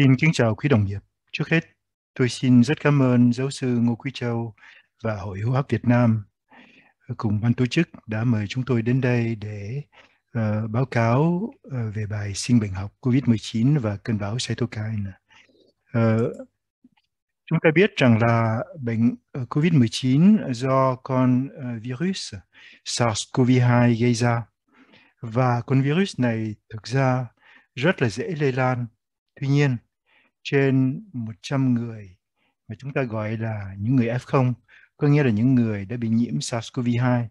Xin kính chào quý đồng nghiệp. Trước hết, tôi xin rất cảm ơn giáo sư Ngô Quý Châu và Hội hữu hấp Việt Nam cùng ban tổ chức đã mời chúng tôi đến đây để uh, báo cáo uh, về bài sinh bệnh học COVID-19 và cơn bão cytokine. Uh, chúng ta biết rằng là bệnh COVID-19 do con uh, virus SARS-CoV-2 gây ra và con virus này thực ra rất là dễ lây lan Tuy nhiên, trên 100 người mà chúng ta gọi là những người F0, có nghĩa là những người đã bị nhiễm SARS-CoV-2,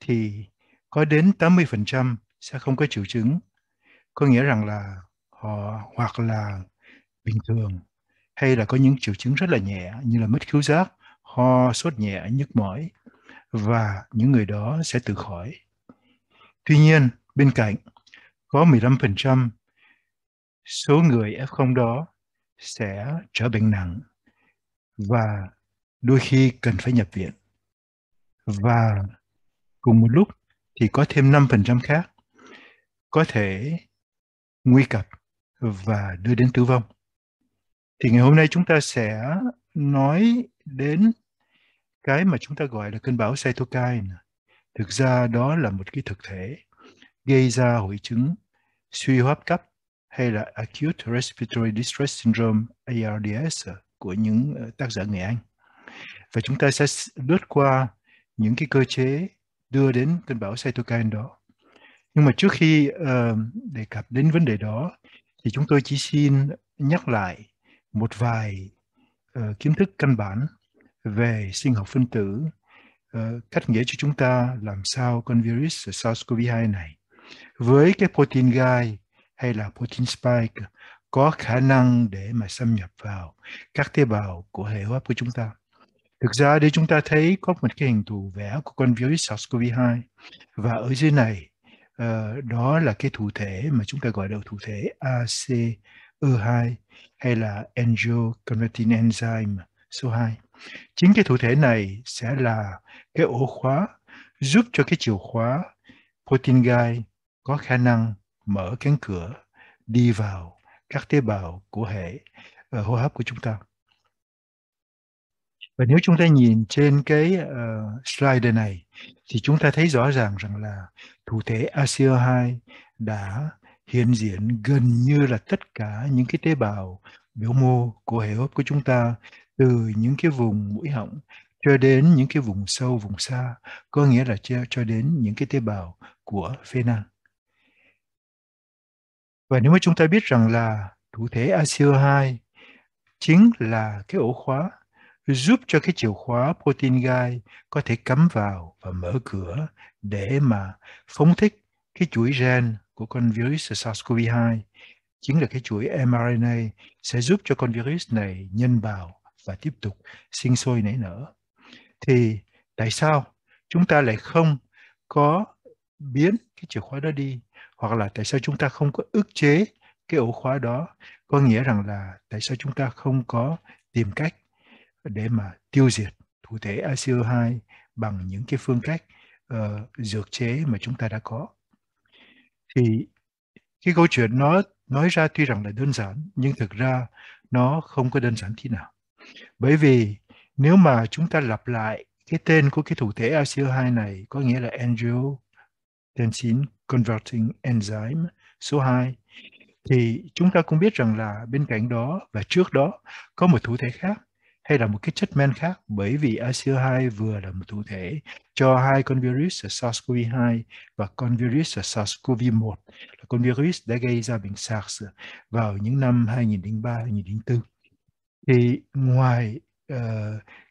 thì có đến 80% sẽ không có triệu chứng. Có nghĩa rằng là họ hoặc là bình thường hay là có những triệu chứng rất là nhẹ như là mất khiếu giác, ho, sốt nhẹ, nhức mỏi và những người đó sẽ tự khỏi. Tuy nhiên, bên cạnh có 15% số người F0 đó sẽ trở bệnh nặng và đôi khi cần phải nhập viện. Và cùng một lúc thì có thêm 5% khác có thể nguy cập và đưa đến tử vong. Thì ngày hôm nay chúng ta sẽ nói đến cái mà chúng ta gọi là cơn bão cytokine. Thực ra đó là một cái thực thể gây ra hội chứng suy hô hấp cấp hay là Acute Respiratory Distress Syndrome ARDS của những ờ, tác giả người Anh. Và chúng ta sẽ lướt qua những cái cơ chế đưa đến cơn bão cytokine đó. Nhưng mà trước khi uh, đề cập đến vấn đề đó thì chúng tôi chỉ xin nhắc lại một vài uh, kiến thức căn bản về sinh học phân tử uh, cách nghĩa cho chúng ta làm sao con virus SARS-CoV-2 này với cái protein gai hay là protein spike có khả năng để mà xâm nhập vào các tế bào của hệ hô hấp của chúng ta. Thực ra để chúng ta thấy có một cái hình thù vẽ của con virus SARS-CoV-2 và ở dưới này uh, đó là cái thụ thể mà chúng ta gọi là thụ thể ACE2 hay là angiotensin enzyme số 2. Chính cái thụ thể này sẽ là cái ổ khóa giúp cho cái chìa khóa protein gai có khả năng mở cánh cửa đi vào các tế bào của hệ uh, hô hấp của chúng ta. Và nếu chúng ta nhìn trên cái uh, slide này thì chúng ta thấy rõ ràng rằng là thủ thể ACO2 đã hiện diện gần như là tất cả những cái tế bào biểu mô của hệ hô hấp của chúng ta từ những cái vùng mũi họng cho đến những cái vùng sâu vùng xa có nghĩa là cho, cho đến những cái tế bào của nang. Và nếu mà chúng ta biết rằng là thủ thể ACO2 chính là cái ổ khóa giúp cho cái chìa khóa protein gai có thể cắm vào và mở cửa để mà phóng thích cái chuỗi gen của con virus SARS-CoV-2 chính là cái chuỗi mRNA sẽ giúp cho con virus này nhân bào và tiếp tục sinh sôi nảy nở. Thì tại sao chúng ta lại không có biến cái chìa khóa đó đi hoặc là tại sao chúng ta không có ức chế cái ổ khóa đó có nghĩa rằng là tại sao chúng ta không có tìm cách để mà tiêu diệt thủ thể ACO2 bằng những cái phương cách uh, dược chế mà chúng ta đã có thì cái câu chuyện nó nói ra tuy rằng là đơn giản nhưng thực ra nó không có đơn giản thế nào bởi vì nếu mà chúng ta lặp lại cái tên của cái thủ thể ACO2 này có nghĩa là angiotensin converting enzyme số 2 thì chúng ta cũng biết rằng là bên cạnh đó và trước đó có một thụ thể khác hay là một cái chất men khác bởi vì ACO2 vừa là một thụ thể cho hai con virus SARS-CoV-2 và con virus SARS-CoV-1 là con virus đã gây ra bệnh SARS vào những năm 2003-2004. Thì ngoài uh,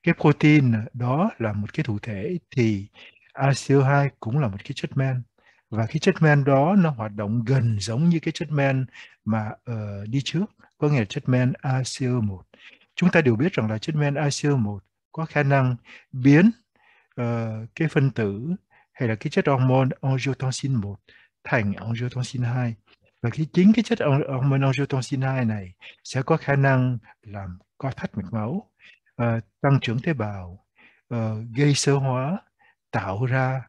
cái protein đó là một cái thụ thể thì ACO2 cũng là một cái chất men và cái chất men đó nó hoạt động gần giống như cái chất men mà uh, đi trước có nghĩa là chất men ACO1 chúng ta đều biết rằng là chất men ACO1 có khả năng biến uh, cái phân tử hay là cái chất hormone angiotensin 1 thành angiotensin 2 và cái chính cái chất hormone angiotensin 2 này sẽ có khả năng làm co thắt mạch máu uh, tăng trưởng tế bào uh, gây sơ hóa tạo ra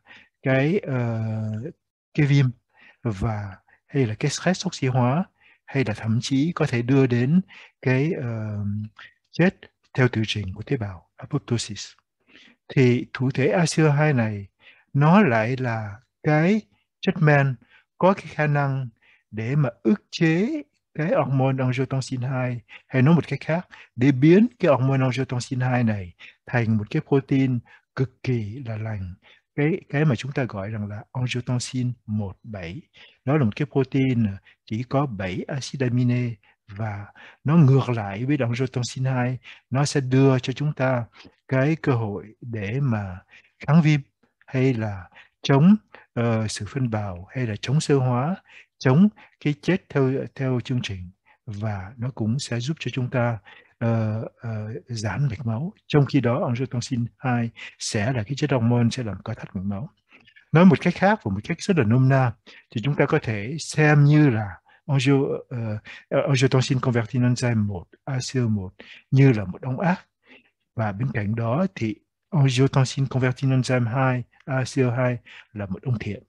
cái uh, cái viêm và hay là cái stress oxy hóa hay là thậm chí có thể đưa đến cái uh, chết theo tự trình của tế bào apoptosis thì thụ thể ACE2 này nó lại là cái chất men có cái khả năng để mà ức chế cái hormone angiotensin 2 hay nói một cách khác để biến cái hormone angiotensin 2 này thành một cái protein cực kỳ là lành cái cái mà chúng ta gọi rằng là angiotensin 17 đó là một cái protein à, chỉ có 7 axit amine và nó ngược lại với angiotensin 2 nó sẽ đưa cho chúng ta cái cơ hội để mà kháng viêm hay là chống uh, sự phân bào hay là chống sơ hóa chống cái chết theo theo chương trình và nó cũng sẽ giúp cho chúng ta uh, uh, giãn mạch máu trong khi đó angiotensin 2 sẽ là cái chất hormone sẽ làm co thắt mạch máu nói một cách khác và một cách rất là nôm na thì chúng ta có thể xem như là angio, uh, ờ, angiotensin converting enzyme 1 ACE1 như là một ông ác và bên cạnh đó thì angiotensin convertin enzyme 2 ACE2 là một ông thiện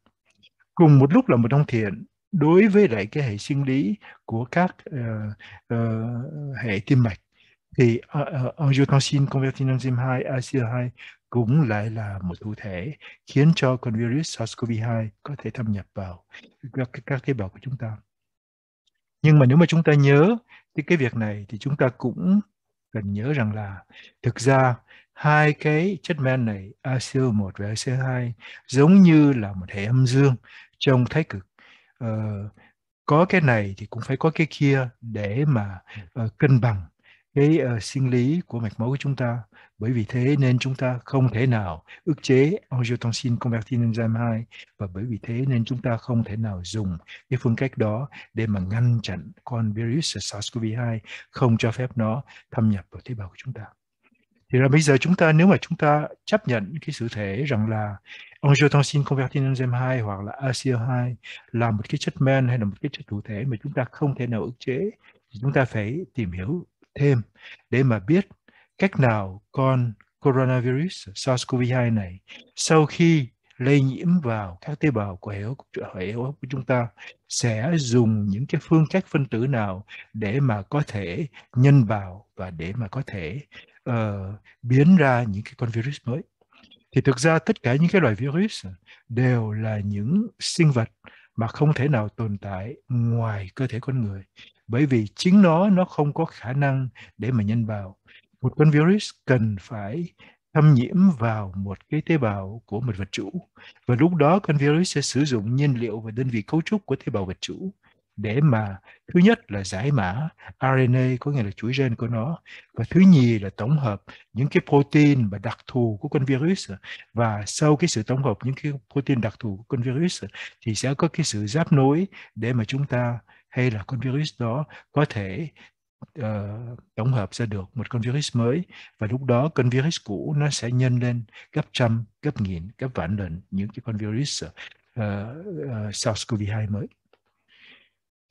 cùng một lúc là một ông thiện đối với lại cái hệ sinh lý của các uh, uh, hệ tim mạch thì ờ, ờ, ờ, angiotensine converting enzyme 2 ICL2 cũng lại là một thụ thể khiến cho con virus SARS-CoV-2 có thể thâm nhập vào các, các tế bào của chúng ta. Nhưng mà nếu mà chúng ta nhớ thì cái việc này thì chúng ta cũng cần nhớ rằng là thực ra hai cái chất men này ACO1 và ACO2 giống như là một hệ âm dương trong thái cực. Ờ, có cái này thì cũng phải có cái kia để mà uh, cân bằng cái uh, sinh lý của mạch máu của chúng ta. Bởi vì thế nên chúng ta không thể nào ức chế angiotensin convertin enzyme 2 và bởi vì thế nên chúng ta không thể nào dùng cái phương cách đó để mà ngăn chặn con virus SARS-CoV-2 không cho phép nó thâm nhập vào tế bào của chúng ta. Thì là bây giờ chúng ta nếu mà chúng ta chấp nhận cái sự thể rằng là angiotensin convertin enzyme 2 hoặc là ACE2 là một cái chất men hay là một cái chất thụ thể mà chúng ta không thể nào ức chế thì chúng ta phải tìm hiểu thêm để mà biết cách nào con coronavirus SARS-CoV-2 này sau khi lây nhiễm vào các tế bào của hệ hô hấp của chúng ta sẽ dùng những cái phương cách phân tử nào để mà có thể nhân vào và để mà có thể uh, biến ra những cái con virus mới thì thực ra tất cả những cái loại virus đều là những sinh vật mà không thể nào tồn tại ngoài cơ thể con người bởi vì chính nó nó không có khả năng để mà nhân vào một con virus cần phải thâm nhiễm vào một cái tế bào của một vật chủ và lúc đó con virus sẽ sử dụng nhiên liệu và đơn vị cấu trúc của tế bào vật chủ để mà thứ nhất là giải mã RNA có nghĩa là chuỗi gen của nó và thứ nhì là tổng hợp những cái protein và đặc thù của con virus và sau cái sự tổng hợp những cái protein đặc thù của con virus thì sẽ có cái sự giáp nối để mà chúng ta hay là con virus đó có thể uh, tổng hợp ra được một con virus mới và lúc đó con virus cũ nó sẽ nhân lên gấp trăm, gấp nghìn, gấp vạn lần những cái con virus uh, ờ, uh, ờ, SARS-CoV-2 mới.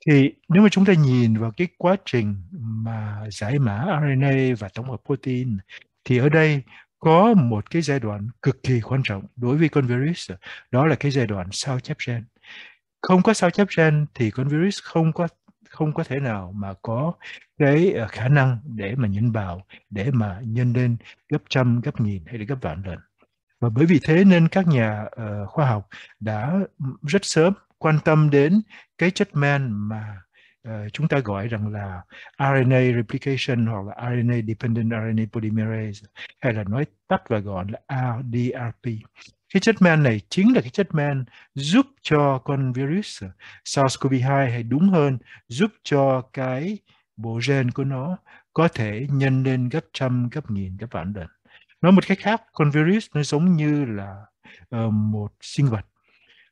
Thì nếu mà chúng ta nhìn vào cái quá trình mà giải mã RNA và tổng hợp protein thì ở đây có một cái giai đoạn cực kỳ quan trọng đối với con virus đó là cái giai đoạn sao chép gen không có sao chép gen thì con virus không có không có thể nào mà có cái ờ, khả năng để mà nhân bào để mà nhân lên gấp trăm gấp nghìn hay là gấp vạn lần và bởi vì thế nên các nhà uh, khoa học đã rất sớm quan tâm đến cái chất men mà uh, chúng ta gọi rằng là RNA replication hoặc là RNA dependent RNA polymerase hay là nói tắt và gọn là RDRP cái chất men này chính là cái chất men giúp cho con virus SARS-CoV-2 hay đúng hơn giúp cho cái bộ gen của nó có thể nhân lên gấp trăm, gấp nghìn, gấp vạn lần. Nói một cách khác, con virus nó giống như là uh, một sinh vật.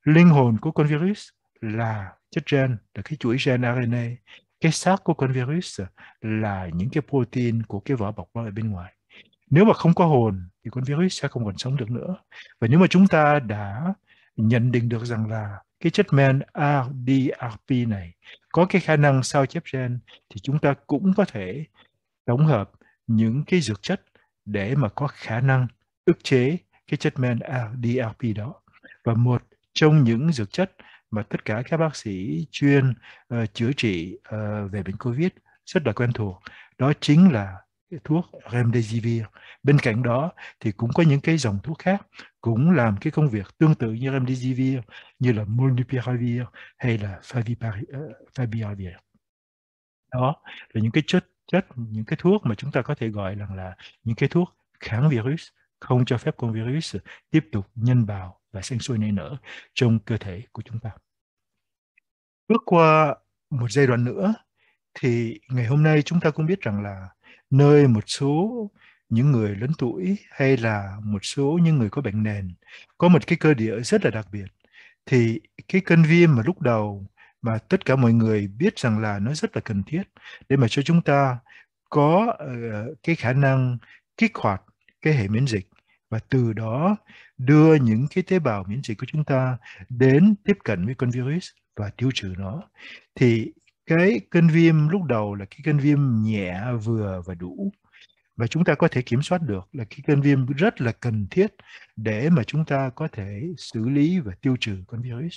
Linh hồn của con virus là chất gen, là cái chuỗi gen RNA. Cái xác của con virus là những cái protein của cái vỏ bọc ở bên ngoài nếu mà không có hồn thì con virus sẽ không còn sống được nữa và nếu mà chúng ta đã nhận định được rằng là cái chất men RDRP này có cái khả năng sao chép gen thì chúng ta cũng có thể tổng hợp những cái dược chất để mà có khả năng ức chế cái chất men RDRP đó. Và một trong những dược chất mà tất cả các bác sĩ chuyên uh, chữa trị uh, về bệnh COVID rất là quen thuộc đó chính là thuốc remdesivir bên cạnh đó thì cũng có những cái dòng thuốc khác cũng làm cái công việc tương tự như remdesivir như là molnupiravir hay là favipiravir ờ, đó là những cái chất chất những cái thuốc mà chúng ta có thể gọi rằng là, là những cái thuốc kháng virus không cho phép con virus tiếp tục nhân bào và sinh sôi nảy nở trong cơ thể của chúng ta. Bước qua một giai đoạn nữa thì ngày hôm nay chúng ta cũng biết rằng là nơi một số những người lớn tuổi hay là một số những người có bệnh nền có một cái cơ địa rất là đặc biệt thì cái cơn viêm mà lúc đầu mà tất cả mọi người biết rằng là nó rất là cần thiết để mà cho chúng ta có uh, cái khả năng kích hoạt cái hệ miễn dịch và từ đó đưa những cái tế bào miễn dịch của chúng ta đến tiếp cận với con virus và tiêu trừ nó thì cái cơn viêm lúc đầu là cái cơn viêm nhẹ vừa và đủ và chúng ta có thể kiểm soát được là cái cơn viêm rất là cần thiết để mà chúng ta có thể xử lý và tiêu trừ con virus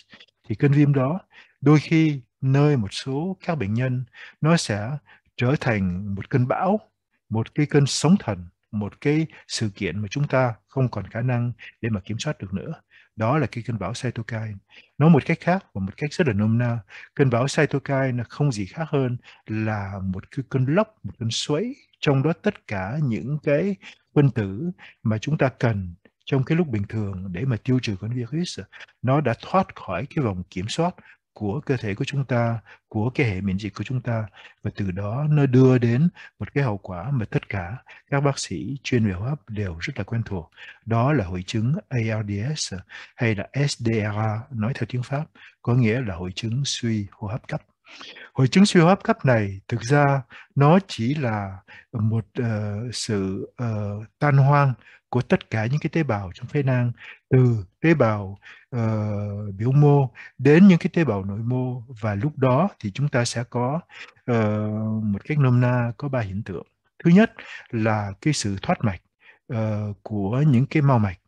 thì cơn viêm đó đôi khi nơi một số các bệnh nhân nó sẽ trở thành một cơn bão một cái cơn sóng thần một cái sự kiện mà chúng ta không còn khả năng để mà kiểm soát được nữa đó là cái cơn bão cytokine nói một cách khác và một cách rất là nôm na cơn bão cytokine là không gì khác hơn là một cái cơn lốc một cơn xoáy trong đó tất cả những cái phân tử mà chúng ta cần trong cái lúc bình thường để mà tiêu trừ con virus nó đã thoát khỏi cái vòng kiểm soát của cơ thể của chúng ta, của cái hệ miễn dịch của chúng ta và từ đó nó đưa đến một cái hậu quả mà tất cả các bác sĩ chuyên về hô hấp đều rất là quen thuộc. Đó là hội chứng ALDS hay là SDRA nói theo tiếng Pháp, có nghĩa là hội chứng suy hô hấp cấp. Hội chứng suy hô hấp cấp này thực ra nó chỉ là một uh, sự uh, tan hoang của tất cả những cái tế bào trong phế nang từ tế bào uh, biểu mô đến những cái tế bào nội mô và lúc đó thì chúng ta sẽ có uh, một cách nôm na có ba hiện tượng thứ nhất là cái sự thoát mạch uh, của những cái mau mạch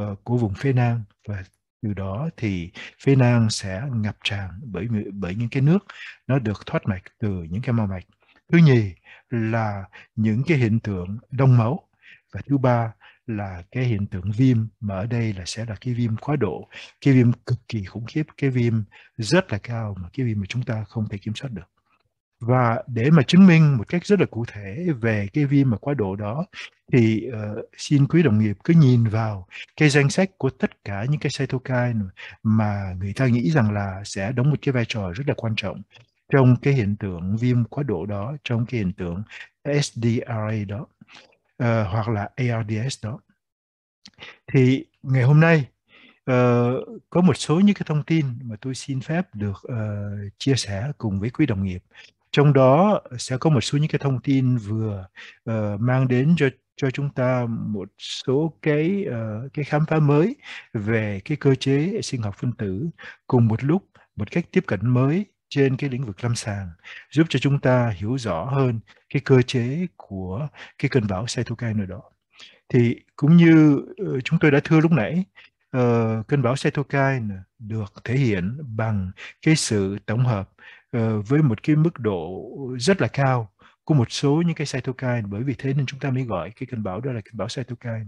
uh, của vùng phế nang và từ đó thì phế nang sẽ ngập tràn bởi bởi những cái nước nó được thoát mạch từ những cái mau mạch thứ nhì là những cái hiện tượng đông máu và thứ ba là cái hiện tượng viêm mà ở đây là sẽ là cái viêm quá độ cái viêm cực kỳ khủng khiếp cái viêm rất là cao mà cái viêm mà chúng ta không thể kiểm soát được và để mà chứng minh một cách rất là cụ thể về cái viêm mà quá độ đó thì uh, xin quý đồng nghiệp cứ nhìn vào cái danh sách của tất cả những cái cytokine mà người ta nghĩ rằng là sẽ đóng một cái vai trò rất là quan trọng trong cái hiện tượng viêm quá độ đó trong cái hiện tượng SDRA đó uh, hoặc là ARDS đó thì ngày hôm nay uh, có một số những cái thông tin mà tôi xin phép được uh, chia sẻ cùng với quý đồng nghiệp trong đó sẽ có một số những cái thông tin vừa uh, mang đến cho cho chúng ta một số cái uh, cái khám phá mới về cái cơ chế sinh học phân tử cùng một lúc một cách tiếp cận mới trên cái lĩnh vực lâm sàng giúp cho chúng ta hiểu rõ hơn cái cơ chế của cái cơn bão cytokine đó. Thì cũng như ờ, chúng tôi đã thưa lúc nãy, uh, cơn bão cytokine được thể hiện bằng cái sự tổng hợp uh, với một cái mức độ rất là cao của một số những cái cytokine bởi vì thế nên chúng ta mới gọi cái cơn bão đó là cơn bão cytokine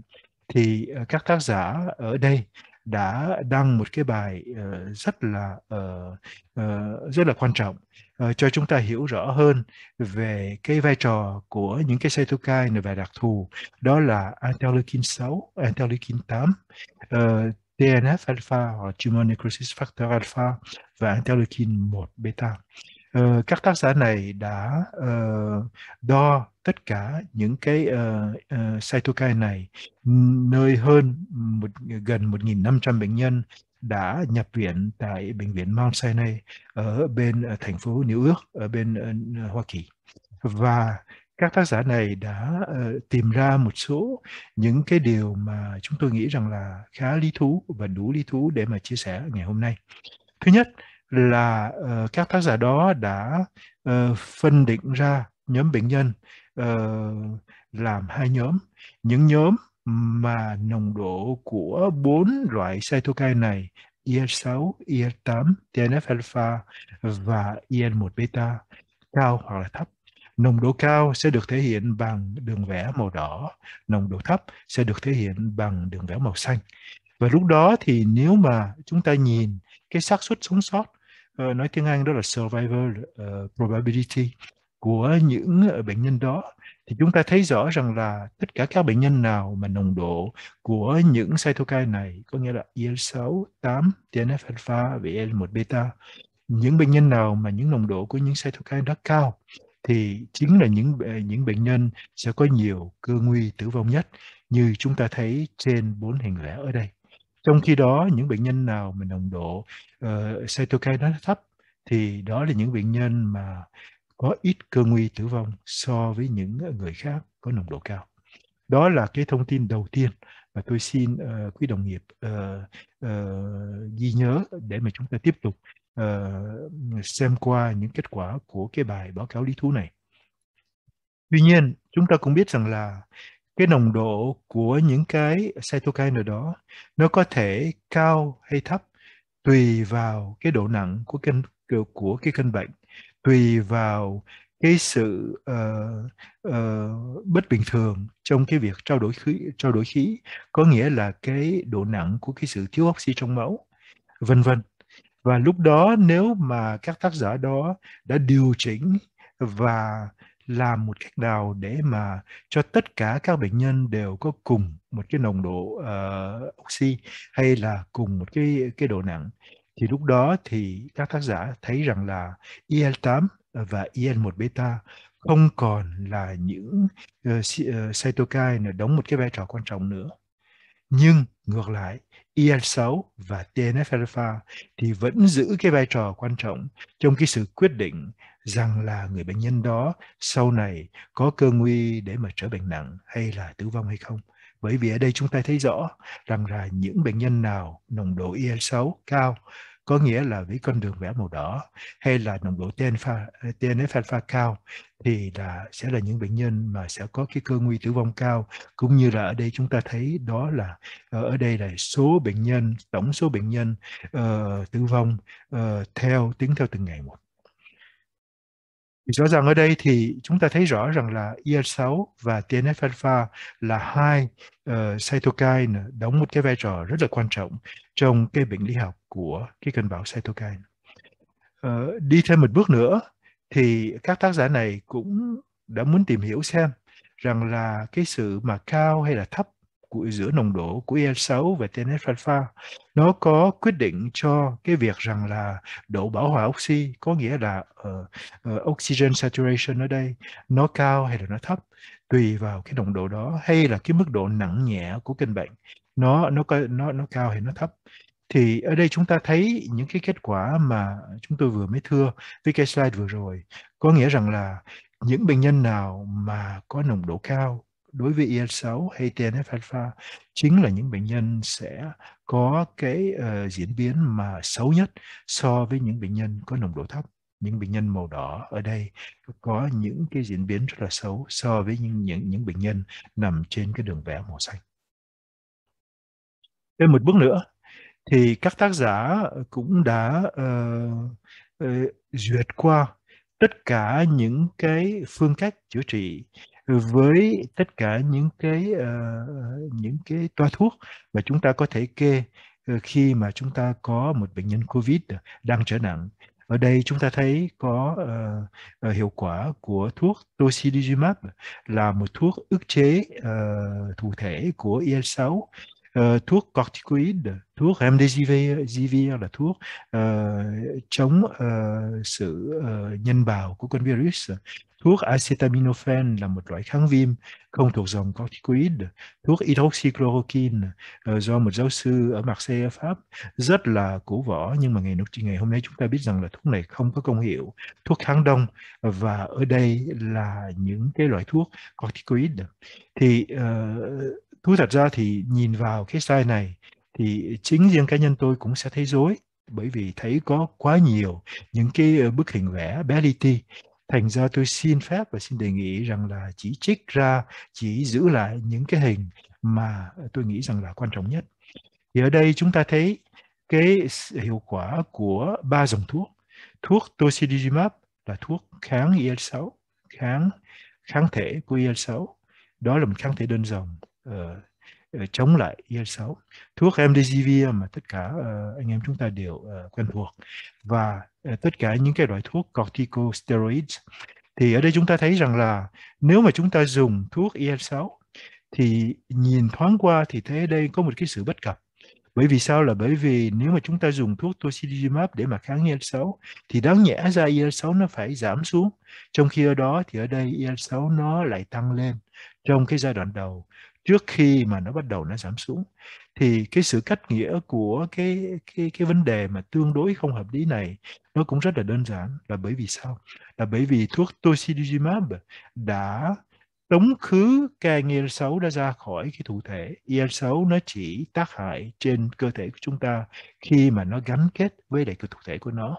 thì uh, các tác giả ở đây đã đăng một cái bài uh, rất là uh, uh, rất là quan trọng uh, cho chúng ta hiểu rõ hơn về cái vai trò của những cái cytokine và đặc thù đó là interleukin 6, interleukin 8, uh, TNF alpha hoặc tumor necrosis factor alpha và interleukin 1 beta. Ờ, các tác giả này đã uh, đo tất cả những cái uh, uh, cytokine này nơi hơn một, gần 1.500 bệnh nhân đã nhập viện tại bệnh viện Mount Sinai ở bên thành phố New York ở bên Hoa Kỳ và các tác giả này đã tìm ra một số những cái điều mà chúng tôi nghĩ rằng là khá lý thú và đủ lý thú để mà chia sẻ ngày hôm nay. Thứ nhất là uh, các tác giả đó đã uh, phân định ra nhóm bệnh nhân uh, làm hai nhóm những nhóm mà nồng độ của bốn loại cytokine này IL6, IL8, TNF-alpha và IL1 beta cao hoặc là thấp. Nồng độ cao sẽ được thể hiện bằng đường vẽ màu đỏ, nồng độ thấp sẽ được thể hiện bằng đường vẽ màu xanh. Và lúc đó thì nếu mà chúng ta nhìn cái xác suất sống sót Ờ, nói tiếng Anh đó là survival uh, probability của những ờ, bệnh nhân đó thì chúng ta thấy rõ rằng là tất cả các bệnh nhân nào mà nồng độ của những cytokine này có nghĩa là IL-6, e 8, TNF-alpha và IL-1-beta e những bệnh nhân nào mà những nồng độ của những cytokine đó cao thì chính là những những bệnh nhân sẽ có nhiều cơ nguy tử vong nhất như chúng ta thấy trên bốn hình vẽ ở đây. Trong khi đó, những bệnh nhân nào mà nồng độ uh, cytokine nó thấp thì đó là những bệnh nhân mà có ít cơ nguy tử vong so với những người khác có nồng độ cao. Đó là cái thông tin đầu tiên và tôi xin uh, quý đồng nghiệp uh, uh, ghi nhớ để mà chúng ta tiếp tục uh, xem qua những kết quả của cái bài báo cáo lý thú này. Tuy nhiên, chúng ta cũng biết rằng là cái nồng độ của những cái cytokine đó nó có thể cao hay thấp tùy vào cái độ nặng của kênh của cái căn bệnh tùy vào cái sự uh, uh, bất bình thường trong cái việc trao đổi khí trao đổi khí có nghĩa là cái độ nặng của cái sự thiếu oxy trong máu vân vân và lúc đó nếu mà các tác giả đó đã điều chỉnh và làm một cách nào để mà cho tất cả các bệnh nhân đều có cùng một cái nồng độ uh, oxy hay là cùng một cái cái độ nặng thì lúc đó thì các tác giả thấy rằng là IL-8 e và IL-1 e beta không còn là những uh, cytokine đóng một cái vai trò quan trọng nữa. Nhưng ngược lại, IL-6 e và TNF-alpha thì vẫn giữ cái vai trò quan trọng trong cái sự quyết định rằng là người bệnh nhân đó sau này có cơ nguy để mà trở bệnh nặng hay là tử vong hay không. Bởi vì ở đây chúng ta thấy rõ rằng là những bệnh nhân nào nồng độ IL-6 e cao có nghĩa là với con đường vẽ màu đỏ hay là nồng độ TNF, alpha cao thì là sẽ là những bệnh nhân mà sẽ có cái cơ nguy tử vong cao cũng như là ở đây chúng ta thấy đó là ờ, ở đây là số bệnh nhân tổng số bệnh nhân uh, tử vong uh, theo tính theo từng ngày một rõ ràng ở đây thì chúng ta thấy rõ rằng là IL-6 e và TNF-alpha là hai uh, cytokine đóng một cái vai trò rất là quan trọng trong cái bệnh lý học của cái cơn bão cytokine. Uh, đi thêm một bước nữa thì các tác giả này cũng đã muốn tìm hiểu xem rằng là cái sự mà cao hay là thấp của giữa nồng độ của IL-6 e và TNF-alpha nó có quyết định cho cái việc rằng là độ bảo hòa oxy có nghĩa là uh, uh, oxygen saturation ở đây nó cao hay là nó thấp tùy vào cái nồng độ đó hay là cái mức độ nặng nhẹ của căn bệnh nó nó nó nó cao hay nó thấp thì ở đây chúng ta thấy những cái kết quả mà chúng tôi vừa mới thưa với cái slide vừa rồi có nghĩa rằng là những bệnh nhân nào mà có nồng độ cao đối với IL6 e hay TNF-alpha chính là những bệnh nhân sẽ có cái uh, diễn biến mà xấu nhất so với những bệnh nhân có nồng độ thấp. Những bệnh nhân màu đỏ ở đây có những cái diễn biến rất là xấu so với những những, những bệnh nhân nằm trên cái đường vẽ màu xanh. Thêm một bước nữa thì các tác giả cũng đã uh, uh, duyệt qua tất cả những cái phương cách chữa trị với tất cả những cái uh, những cái toa thuốc mà chúng ta có thể kê ờ, khi mà chúng ta có một bệnh nhân covid đang trở nặng ở đây chúng ta thấy có uh, hiệu quả của thuốc tocilizumab là một thuốc ức chế uh, thụ thể của IL-6 uh, thuốc corticoid thuốc remdesivir là thuốc uh, chống uh, sự uh, nhân bào của con virus thuốc acetaminophen là một loại kháng viêm không thuộc dòng corticoid thuốc hydroxychloroquine do một giáo sư ở Marseille Pháp rất là cổ võ nhưng mà ngày ngày hôm nay chúng ta biết rằng là thuốc này không có công hiệu thuốc kháng đông và ở đây là những cái loại thuốc corticoid thì uh, thú thật ra thì nhìn vào cái slide này thì chính riêng cá nhân tôi cũng sẽ thấy rối bởi vì thấy có quá nhiều những cái ờ, bức hình vẽ bé li ti thành ra tôi xin phép và xin đề nghị rằng là chỉ trích ra chỉ giữ lại những cái hình mà tôi nghĩ rằng là quan trọng nhất thì ở đây chúng ta thấy cái hiệu quả của ba dòng thuốc thuốc tocilizumab là thuốc kháng IL-6 kháng kháng thể của IL-6 đó là một kháng thể đơn dòng uh, chống lại IL-6. Thuốc remdesivir mà tất cả uh, anh em chúng ta đều uh, quen thuộc và uh, tất cả những cái loại thuốc corticosteroids thì ở đây chúng ta thấy rằng là nếu mà chúng ta dùng thuốc IL-6 thì nhìn thoáng qua thì thấy đây có một cái sự bất cập. Bởi vì sao là bởi vì nếu mà chúng ta dùng thuốc tocilizumab để mà kháng IL-6 thì đáng nhẽ ra IL-6 nó phải giảm xuống. Trong khi ở đó thì ở đây IL-6 nó lại tăng lên trong cái giai đoạn đầu trước khi mà nó bắt đầu nó giảm xuống thì cái sự cách nghĩa của cái cái cái vấn đề mà tương đối không hợp lý này nó cũng rất là đơn giản là bởi vì sao là bởi vì thuốc tocilizumab đã tống khứ cái yên xấu đã ra khỏi cái thụ thể yên xấu nó chỉ tác hại trên cơ thể của chúng ta khi mà nó gắn kết với lại cái thụ thể của nó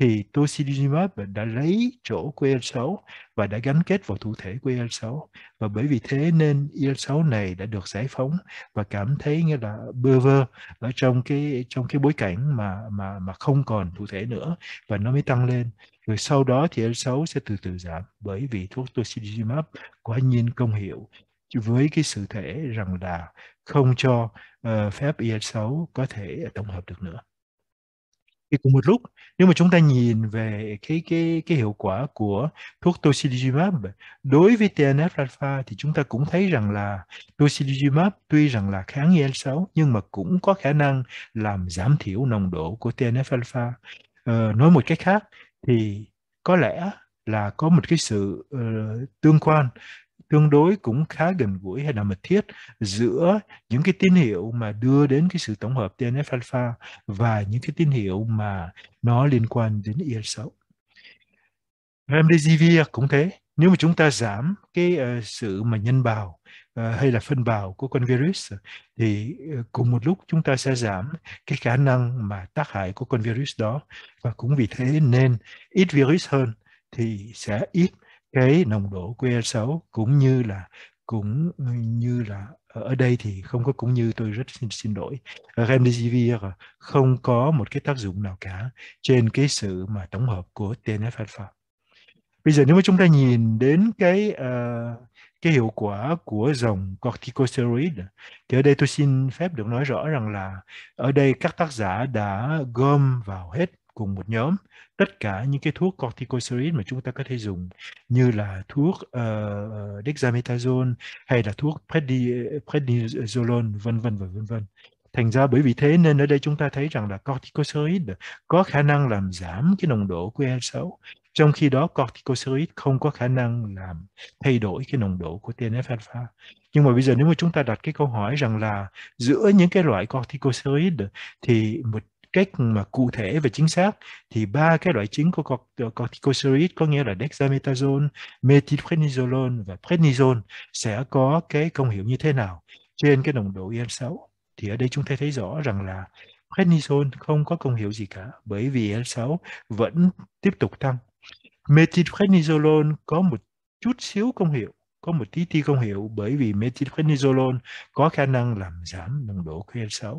thì tocilizumab đã lấy chỗ của yên xấu và đã gắn kết vào thụ thể của yên xấu và bởi vì thế nên yên xấu này đã được giải phóng và cảm thấy như là bơ vơ ở trong cái trong cái bối cảnh mà mà mà không còn thụ thể nữa và nó mới tăng lên rồi sau đó thì L6 sẽ từ từ giảm bởi vì thuốc tocilizumab quá nhiên công hiệu với cái sự thể rằng là không cho uh, phép IL6 có thể tổng hợp được nữa. Thì cùng một lúc, nếu mà chúng ta nhìn về cái cái cái hiệu quả của thuốc tocilizumab đối với TNF-alpha thì chúng ta cũng thấy rằng là tocilizumab tuy rằng là kháng IL6 nhưng mà cũng có khả năng làm giảm thiểu nồng độ của TNF-alpha. Uh, ờ, nói một cách khác thì có lẽ là có một cái sự uh, tương quan tương đối cũng khá gần gũi hay là mật thiết giữa những cái tín hiệu mà đưa đến cái sự tổng hợp TNF alpha và những cái tín hiệu mà nó liên quan đến IL-6. E Remdesivir cũng thế, nếu mà chúng ta giảm cái uh, sự mà nhân bào Ờ, hay là phân bào của con virus thì ờ, cùng một lúc chúng ta sẽ giảm cái khả năng mà tác hại của con virus đó và cũng vì thế nên ít virus hơn thì sẽ ít cái nồng độ của ER6 cũng như là cũng ờ, như là ở đây thì không có cũng như tôi rất xin, xin lỗi remdesivir không có một cái tác dụng nào cả trên cái sự mà tổng hợp của TNF alpha bây giờ nếu mà chúng ta nhìn đến cái uh, cái hiệu quả của dòng corticosteroid thì ở đây tôi xin phép được nói rõ rằng là ở đây các tác giả đã gom vào hết cùng một nhóm tất cả những cái thuốc corticosteroid mà chúng ta có thể dùng như là thuốc uh, dexamethasone hay là thuốc prednisolone vân vân và vân vân thành ra bởi vì thế nên ở đây chúng ta thấy rằng là corticosteroid có khả năng làm giảm cái nồng độ của IL-6 e trong khi đó corticosteroid không có khả năng làm thay đổi cái nồng độ của TNF-alpha. Nhưng mà bây giờ nếu mà chúng ta đặt cái câu hỏi rằng là giữa những cái loại corticosteroid thì một cách mà cụ thể và chính xác thì ba cái loại chính của ờ, corticosteroid có nghĩa là dexamethasone, methylprednisolone và prednisone sẽ có cái công hiệu như thế nào trên cái nồng độ IL6. E thì ở đây chúng ta thấy rõ rằng là prednisone không có công hiệu gì cả bởi vì IL6 e vẫn tiếp tục tăng methylprednisolone có một chút xíu công hiệu có một tí ti công hiệu bởi vì methylprednisolone có khả năng làm giảm nồng độ QL6.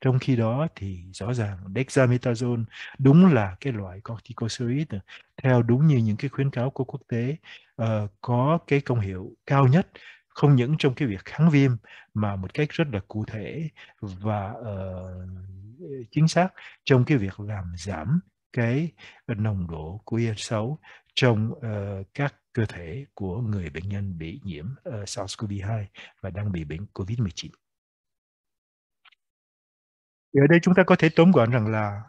Trong khi đó thì rõ ràng dexamethasone đúng là cái loại corticosteroid theo đúng như những cái khuyến cáo của quốc tế uh, có cái công hiệu cao nhất không những trong cái việc kháng viêm mà một cách rất là cụ thể và uh, chính xác trong cái việc làm giảm cái ờ, nồng độ của IL-6 trong uh, các cơ thể của người bệnh nhân bị nhiễm uh, ờ, SARS-CoV-2 và đang bị bệnh COVID-19. ở đây chúng ta có thể tóm gọn rằng là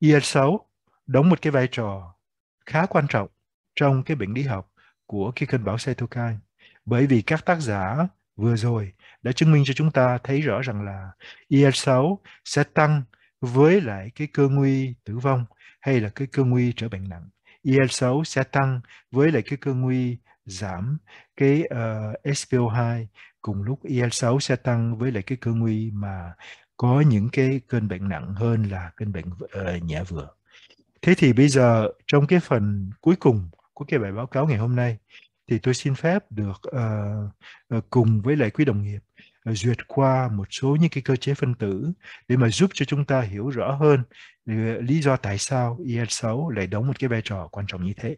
IL-6 đóng một cái vai trò khá quan trọng trong cái bệnh lý học của cái cơn bão cytokine bởi vì các tác giả vừa rồi đã chứng minh cho chúng ta thấy rõ rằng là IL-6 sẽ tăng với lại cái cơ nguy tử vong hay là cái cơn nguy trở bệnh nặng. IL e xấu sẽ tăng với lại cái cơn nguy giảm cái uh, ờ, SPO2 cùng lúc IL e 6 sẽ tăng với lại cái cơn nguy mà có những cái cơn bệnh nặng hơn là cơn bệnh uh, nhẹ vừa. Thế thì bây giờ trong cái phần cuối cùng của cái bài báo cáo ngày hôm nay thì tôi xin phép được uh, uh, cùng với lại quý đồng nghiệp duyệt qua một số những cái cơ chế phân tử để mà giúp cho chúng ta hiểu rõ hơn ờ, lý do tại sao IL6 e lại đóng một cái vai trò quan trọng như thế.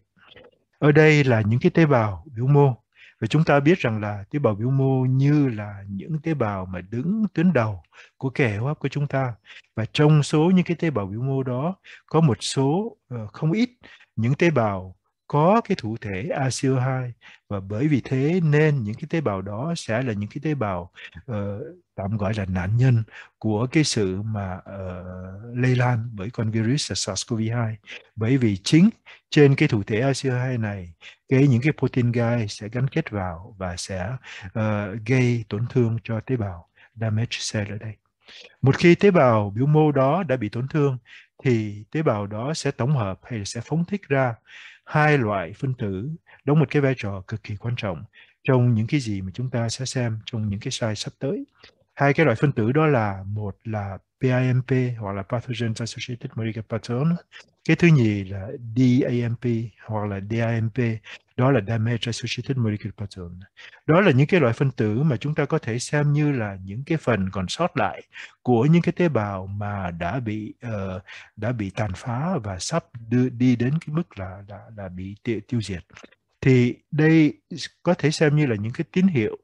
Ở đây là những cái tế bào biểu mô và chúng ta biết rằng là tế bào biểu mô như là những tế bào mà đứng tuyến đầu của kẻ hô hấp của chúng ta. Và trong số những cái tế bào biểu mô đó có một số ờ, không ít những tế bào có cái thụ thể ACO2 và bởi vì thế nên những cái tế bào đó sẽ là những cái tế bào uh, tạm gọi là nạn nhân của cái sự mà uh, lây lan bởi con virus SARS-CoV-2 bởi vì chính trên cái thụ thể ACO2 này cái những cái protein gai sẽ gắn kết vào và sẽ uh, gây tổn thương cho tế bào damage cell ở đây một khi tế bào biểu mô đó đã bị tổn thương thì tế bào đó sẽ tổng hợp hay sẽ phóng thích ra hai loại phân tử đóng một cái vai trò cực kỳ quan trọng trong những cái gì mà chúng ta sẽ xem trong những cái slide sắp tới hai cái loại phân tử đó là một là PAMP hoặc là Pathogen Associated Molecular Pattern. Cái thứ nhì là DAMP hoặc là DAMP, đó là Damage Associated Molecular Pattern. Đó là những cái loại phân tử mà chúng ta có thể xem như là những cái phần còn sót lại của những cái tế bào mà đã bị uh, đã bị tàn phá và sắp đưa, đi đến cái mức là đã đã bị tiêu, tiêu diệt. Thì đây có thể xem như là những cái tín hiệu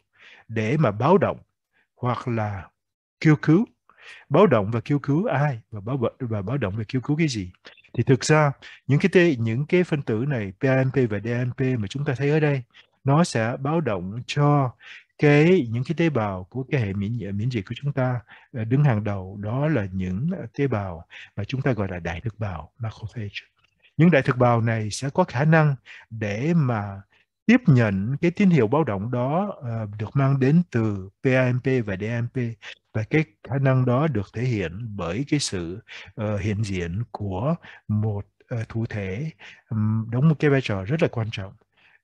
để mà báo động hoặc là kêu cứu báo động và kêu cứu ai và báo và báo động và kêu cứu cái gì thì thực ra những cái tê, những cái phân tử này PAMP và DAMP mà chúng ta thấy ở đây nó sẽ báo động cho cái những cái tế bào của cái hệ miễn miễn dịch của chúng ta ờ, đứng hàng đầu đó là những tế bào mà chúng ta gọi là đại thực bào macrophage những đại thực bào này sẽ có khả năng để mà tiếp nhận cái tín hiệu báo động đó uh, được mang đến từ PAMP và DAMP và cái khả năng đó được thể hiện bởi cái sự uh, hiện diện của một uh, thủ thể um, đóng một cái vai trò rất là quan trọng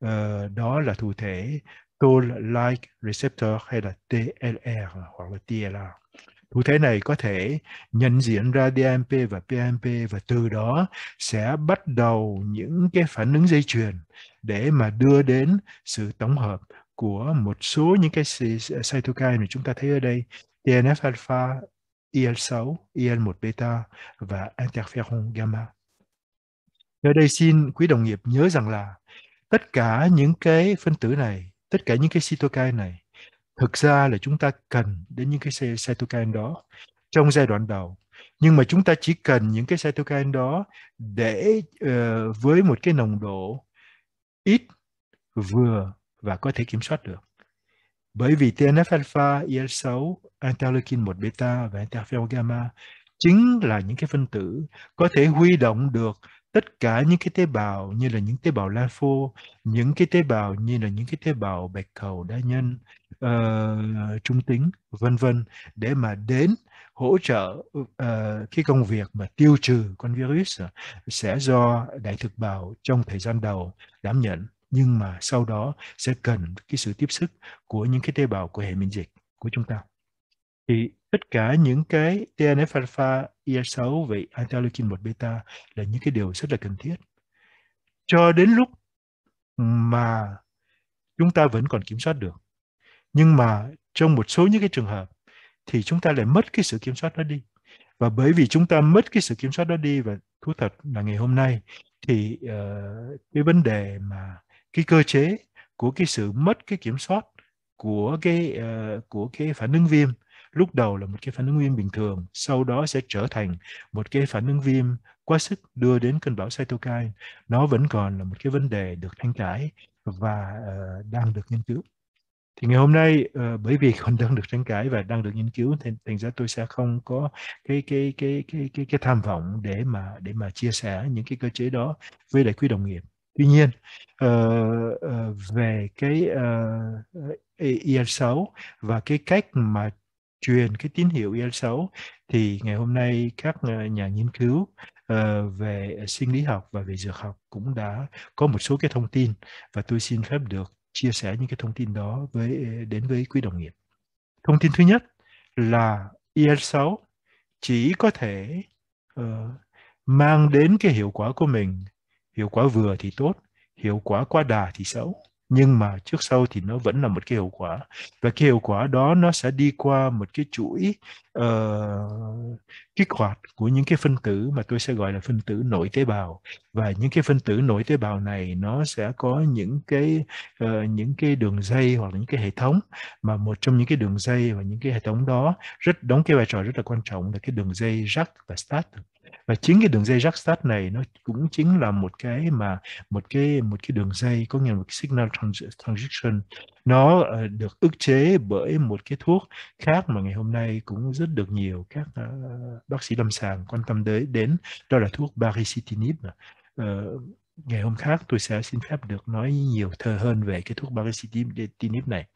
uh, đó là thủ thể Toll-like receptor hay là TLR hoặc là TLR. Thủ thể này có thể nhận diện ra DMP và PMP và từ đó sẽ bắt đầu những cái phản ứng dây chuyền để mà đưa đến sự tổng hợp của một số những cái cytokine mà chúng ta thấy ở đây TNF alpha, IL6, IL1 beta và interferon gamma. Ở đây xin quý đồng nghiệp nhớ rằng là tất cả những cái phân tử này, tất cả những cái cytokine này thực ra là chúng ta cần đến những cái cytokine đó trong giai đoạn đầu nhưng mà chúng ta chỉ cần những cái cytokine đó để uh, với một cái nồng độ ít vừa và có thể kiểm soát được bởi vì TNF alpha, IL6, e interleukin 1 beta và interferon gamma chính là những cái phân tử có thể huy động được tất cả những cái tế bào như là những tế bào lympho, những cái tế bào như là những cái tế bào bạch cầu đa nhân, uh, trung tính, vân vân để mà đến hỗ trợ uh, cái công việc mà tiêu trừ con virus ờ, sẽ do đại thực bào trong thời gian đầu đảm nhận nhưng mà sau đó sẽ cần cái sự tiếp sức của những cái tế bào của hệ miễn dịch của chúng ta. Thì tất cả những cái TNF alpha IL6 e và interleukin 1 beta là những cái điều rất là cần thiết cho đến lúc mà chúng ta vẫn còn kiểm soát được nhưng mà trong một số những cái trường hợp thì chúng ta lại mất cái sự kiểm soát đó đi và bởi vì chúng ta mất cái sự kiểm soát đó đi và thú thật là ngày hôm nay thì uh, cái vấn đề mà cái cơ chế của cái sự mất cái kiểm soát của cái uh, của cái phản ứng viêm lúc đầu là một cái phản ứng viêm bình thường sau đó sẽ trở thành một cái phản ứng viêm quá sức đưa đến cơn bão cytokine nó vẫn còn là một cái vấn đề được tranh cãi và uh, đang được nghiên cứu thì ngày hôm nay uh, bởi vì còn đang được tranh cãi và đang được nghiên cứu thì thành ra tôi sẽ không có cái cái cái cái cái cái tham vọng để mà để mà chia sẻ những cái cơ chế đó với đại quý đồng nghiệp tuy nhiên uh, uh, về cái uh, ER6 và cái cách mà truyền cái tín hiệu IL e 6 thì ngày hôm nay các ờ, nhà nghiên cứu ờ, về sinh lý học và về dược học cũng đã có một số cái thông tin và tôi xin phép được chia sẻ những cái thông tin đó với ờ, đến với quý đồng nghiệp. Thông tin thứ nhất là IL6 e chỉ có thể uh, mang đến cái hiệu quả của mình, hiệu quả vừa thì tốt, hiệu quả quá đà thì xấu nhưng mà trước sau thì nó vẫn là một cái hiệu quả và cái hiệu quả đó nó sẽ đi qua một cái chuỗi uh, kích hoạt của những cái phân tử mà tôi sẽ gọi là phân tử nội tế bào và những cái phân tử nội tế bào này nó sẽ có những cái uh, những cái đường dây hoặc là những cái hệ thống mà một trong những cái đường dây và những cái hệ thống đó rất đóng cái vai trò rất là quan trọng là cái đường dây rắc và start và chính cái đường dây jackstat này nó cũng chính là một cái mà một cái một cái đường dây có nghĩa là một cái signal transition nó ờ, được ức chế bởi một cái thuốc khác mà ngày hôm nay cũng rất được nhiều các ờ, bác sĩ lâm sàng quan tâm tới đến đó là thuốc baricitinib ờ, ngày hôm khác tôi sẽ xin phép được nói nhiều thơ hơn về cái thuốc baricitinib này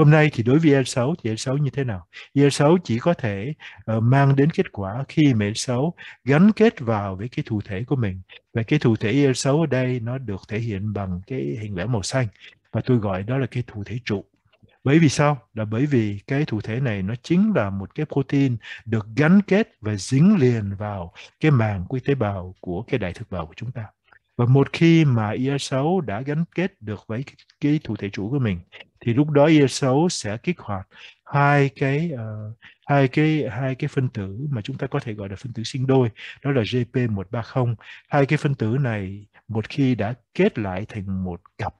Hôm nay thì đối với L6 thì L6 như thế nào? L6 chỉ có thể uh, mang đến kết quả khi mà L6 gắn kết vào với cái thụ thể của mình. Và cái thụ thể L6 ở đây nó được thể hiện bằng cái hình vẽ màu xanh và tôi gọi đó là cái thụ thể trụ. Bởi vì sao? Là bởi vì cái thụ thể này nó chính là một cái protein được gắn kết và dính liền vào cái màng của tế bào của cái đại thực bào của chúng ta. Và một khi mà IL6 đã gắn kết được với cái thụ thể chủ của mình thì lúc đó xấu sẽ kích hoạt hai cái uh, hai cái hai cái phân tử mà chúng ta có thể gọi là phân tử sinh đôi đó là GP130 hai cái phân tử này một khi đã kết lại thành một cặp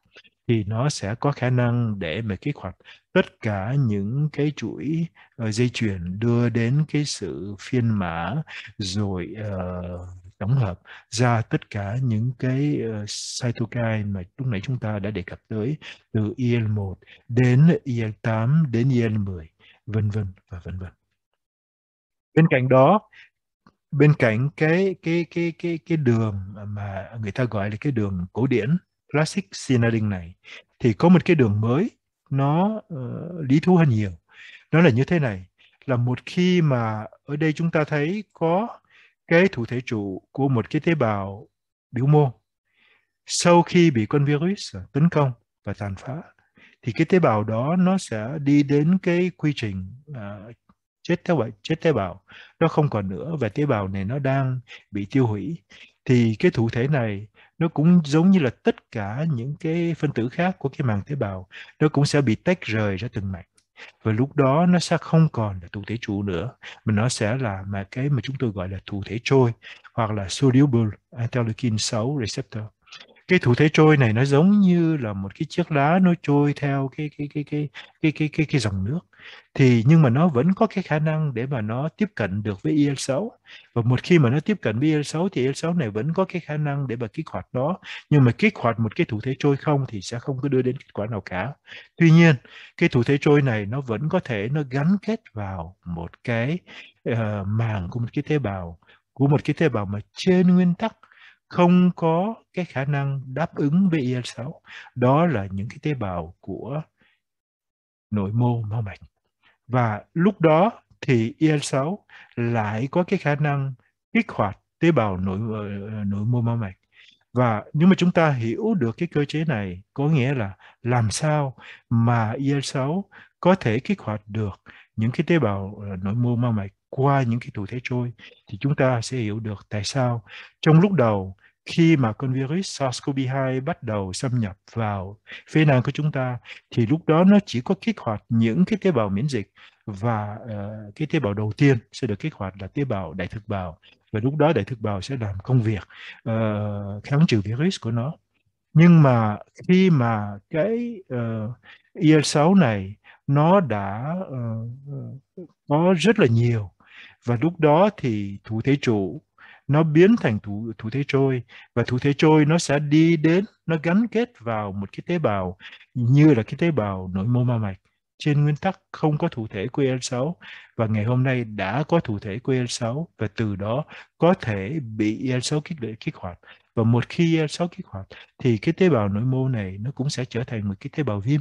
thì nó sẽ có khả năng để mà kích hoạt tất cả những cái chuỗi uh, dây chuyền đưa đến cái sự phiên mã rồi uh, tổng hợp ra tất cả những cái uh, ờ, cytokine mà lúc nãy chúng ta đã đề cập tới từ IL1 đến IL8 đến IL10 vân vân và vân vân. Bên cạnh đó bên cạnh cái cái cái cái cái đường mà người ta gọi là cái đường cổ điển classic signaling này thì có một cái đường mới nó uh, lý thú hơn nhiều. Nó là như thế này là một khi mà ở đây chúng ta thấy có cái thụ thể trụ của một cái tế bào biểu mô sau khi bị con virus tấn công và tàn phá thì cái tế bào đó nó sẽ đi đến cái quy trình uh, chết tế bào chết tế bào nó không còn nữa và tế bào này nó đang bị tiêu hủy thì cái thụ thể này nó cũng giống như là tất cả những cái phân tử khác của cái màng tế bào nó cũng sẽ bị tách rời ra từng mạch và lúc đó nó sẽ không còn là thụ thể trụ nữa mà nó sẽ là mà cái mà chúng tôi gọi là thụ thể trôi hoặc là soluble interleukin 6 receptor cái thủ thế trôi này nó giống như là một cái chiếc lá nó trôi theo cái cái cái cái cái cái cái, cái dòng nước thì nhưng mà nó vẫn có cái khả năng để mà nó tiếp cận được với IL6 và một khi mà nó tiếp cận với IL6 thì IL6 này vẫn có cái khả năng để mà kích hoạt nó nhưng mà kích hoạt một cái thủ thế trôi không thì sẽ không có đưa đến kết quả nào cả tuy nhiên cái thủ thế trôi này nó vẫn có thể nó gắn kết vào một cái uh, màng của một cái tế bào của một cái tế bào mà trên nguyên tắc không có cái khả năng đáp ứng với IL6 e đó là những cái tế bào của nội mô máu mạch và lúc đó thì IL6 e lại có cái khả năng kích hoạt tế bào nội ờ, nội mô máu mạch và nếu mà chúng ta hiểu được cái cơ chế này có nghĩa là làm sao mà IL6 e có thể kích hoạt được những cái tế bào ờ, nội mô mao mạch qua những cái thủ thế trôi thì chúng ta sẽ hiểu được tại sao trong lúc đầu khi mà con virus SARS-CoV-2 bắt đầu xâm nhập vào phế nang của chúng ta thì lúc đó nó chỉ có kích hoạt những cái tế bào miễn dịch và uh, cái tế bào đầu tiên sẽ được kích hoạt là tế bào đại thực bào và lúc đó đại thực bào sẽ làm công việc uh, kháng trừ virus của nó nhưng mà khi mà cái ờ, e uh, IL-6 này nó đã uh, có rất là nhiều và lúc đó thì thủ thể trụ nó biến thành thủ thủ thể trôi và thủ thể trôi nó sẽ đi đến nó gắn kết vào một cái tế bào như là cái tế bào nội mô ma mạch trên nguyên tắc không có thủ thể QL6 và ngày hôm nay đã có thủ thể QL6 và từ đó có thể bị IL6 kích lệ kích hoạt và một khi IL6 kích hoạt thì cái tế bào nội mô này nó cũng sẽ trở thành một cái tế bào viêm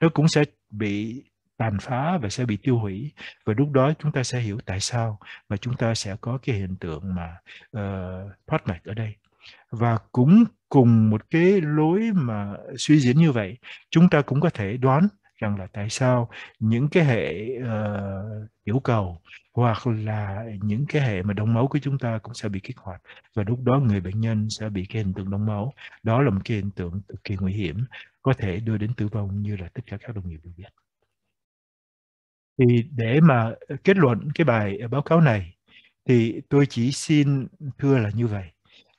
nó cũng sẽ bị tàn phá và sẽ bị tiêu hủy và lúc đó chúng ta sẽ hiểu tại sao mà chúng ta sẽ có cái hiện tượng mà uh, thoát mạch ở đây và cũng cùng một cái lối mà suy diễn như vậy chúng ta cũng có thể đoán rằng là tại sao những cái hệ uh, tiểu cầu hoặc là những cái hệ mà đông máu của chúng ta cũng sẽ bị kích hoạt và lúc đó người bệnh nhân sẽ bị cái hiện tượng đông máu đó là một cái hiện tượng cực kỳ nguy hiểm có thể đưa đến tử vong như là tất cả các đồng nghiệp đều biết thì để mà kết luận cái bài báo cáo này thì tôi chỉ xin thưa là như vậy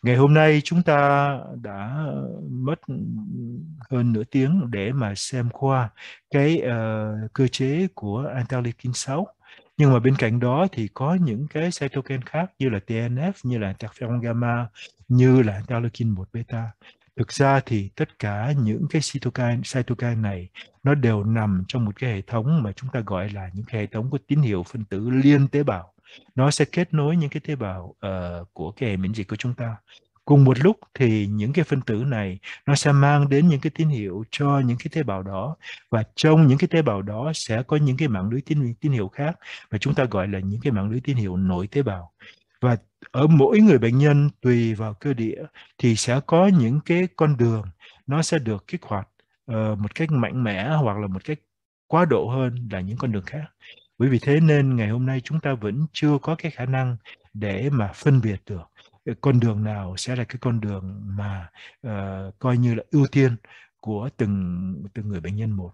ngày hôm nay chúng ta đã mất hơn nửa tiếng để mà xem qua cái uh, cơ chế của interleukin 6 nhưng mà bên cạnh đó thì có những cái cytokine khác như là TNF, như là interferon gamma, như là interleukin 1 beta. Thực ra thì tất cả những cái cytokine, cytokine này nó đều nằm trong một cái hệ thống mà chúng ta gọi là những cái hệ thống của tín hiệu phân tử liên tế bào. Nó sẽ kết nối những cái tế bào uh, của cái hệ miễn dịch của chúng ta. Cùng một lúc thì những cái phân tử này nó sẽ mang đến những cái tín hiệu cho những cái tế bào đó và trong những cái tế bào đó sẽ có những cái mạng lưới tín, hiệu khác mà chúng ta gọi là những cái mạng lưới tín hiệu nội tế bào và ở mỗi người bệnh nhân tùy vào cơ địa thì sẽ có những cái con đường nó sẽ được kích hoạt uh, một cách mạnh mẽ hoặc là một cách quá độ hơn là những con đường khác bởi vì thế nên ngày hôm nay chúng ta vẫn chưa có cái khả năng để mà phân biệt được con đường nào sẽ là cái con đường mà uh, coi như là ưu tiên của từng từng người bệnh nhân một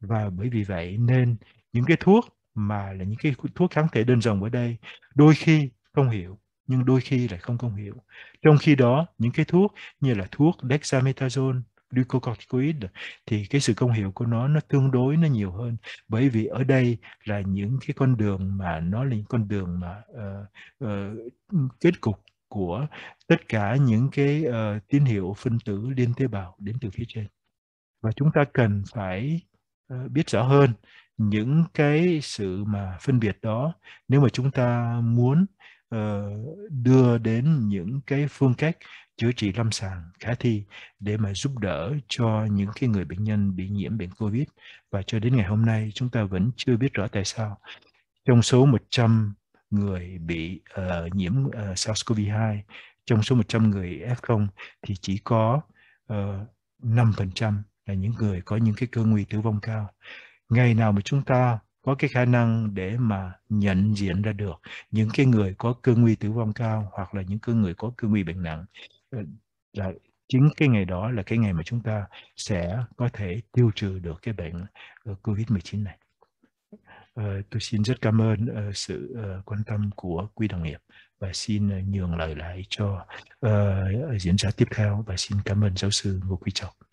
và bởi vì vậy nên những cái thuốc mà là những cái thuốc kháng thể đơn dòng ở đây đôi khi không hiểu nhưng đôi khi lại không không hiểu. Trong khi đó, những cái thuốc như là thuốc dexamethasone, glucocorticoid thì cái sự công hiểu của nó nó tương đối nó nhiều hơn bởi vì ở đây là những cái con đường mà nó là những con đường mà uh, uh, kết cục của tất cả những cái uh, tín hiệu phân tử liên tế bào đến từ phía trên và chúng ta cần phải uh, biết rõ hơn những cái sự mà phân biệt đó nếu mà chúng ta muốn Ờ, đưa đến những cái phương cách chữa trị lâm sàng khả thi để mà giúp đỡ cho những cái người bệnh nhân bị nhiễm bệnh Covid và cho đến ngày hôm nay chúng ta vẫn chưa biết rõ tại sao trong số 100 người bị uh, nhiễm uh, ờ, SARS-CoV-2 trong số 100 người F0 thì chỉ có uh, 5% là những người có những cái cơ nguy tử vong cao. Ngày nào mà chúng ta có cái khả năng để mà nhận diện ra được những cái người có cơ nguy tử vong cao hoặc là những cái người có cơ nguy bệnh nặng ờ, là chính cái ngày đó là cái ngày mà chúng ta sẽ có thể tiêu trừ được cái bệnh ờ, COVID-19 này. Ờ, tôi xin rất cảm ơn sự quan tâm của quý đồng nghiệp và xin nhường lời lại cho diễn giả tiếp theo và xin cảm ơn giáo sư Ngô Quý Trọng.